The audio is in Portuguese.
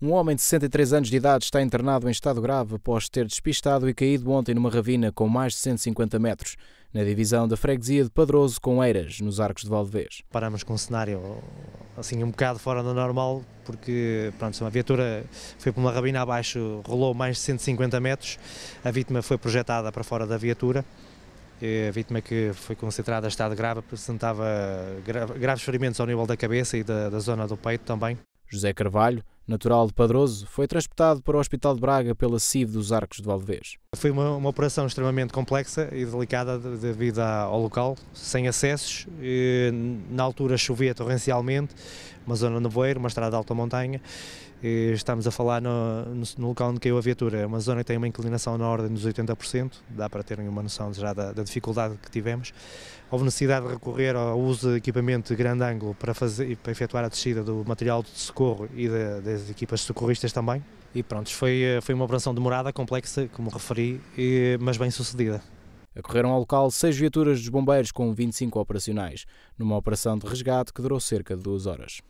Um homem de 63 anos de idade está internado em estado grave após ter despistado e caído ontem numa ravina com mais de 150 metros, na divisão da freguesia de Padroso com Eiras, nos Arcos de Valdevez. Paramos com um cenário assim um bocado fora do normal, porque pronto, uma viatura foi por uma ravina abaixo, rolou mais de 150 metros, a vítima foi projetada para fora da viatura. A vítima que foi concentrada em estado grave apresentava graves ferimentos ao nível da cabeça e da, da zona do peito também. José Carvalho, natural de Padroso, foi transportado para o Hospital de Braga pela CID dos Arcos de Valdevez. Foi uma, uma operação extremamente complexa e delicada devido ao local, sem acessos. E, na altura chovia torrencialmente, uma zona voeiro, uma estrada de alta montanha. E estamos a falar no, no, no, local onde caiu a viatura, é uma zona que tem uma inclinação na ordem dos 80%, dá para terem uma noção já da, da dificuldade que tivemos. Houve necessidade de recorrer ao uso de equipamento de grande ângulo para, fazer, para efetuar a descida do material de socorro e da as equipas socorristas também. E pronto, foi, eh, foi uma operação demorada, complexa, como referi, e, mas bem sucedida. Acorreram ao local seis viaturas dos bombeiros com 25 operacionais, numa operação de resgate que durou cerca de duas horas.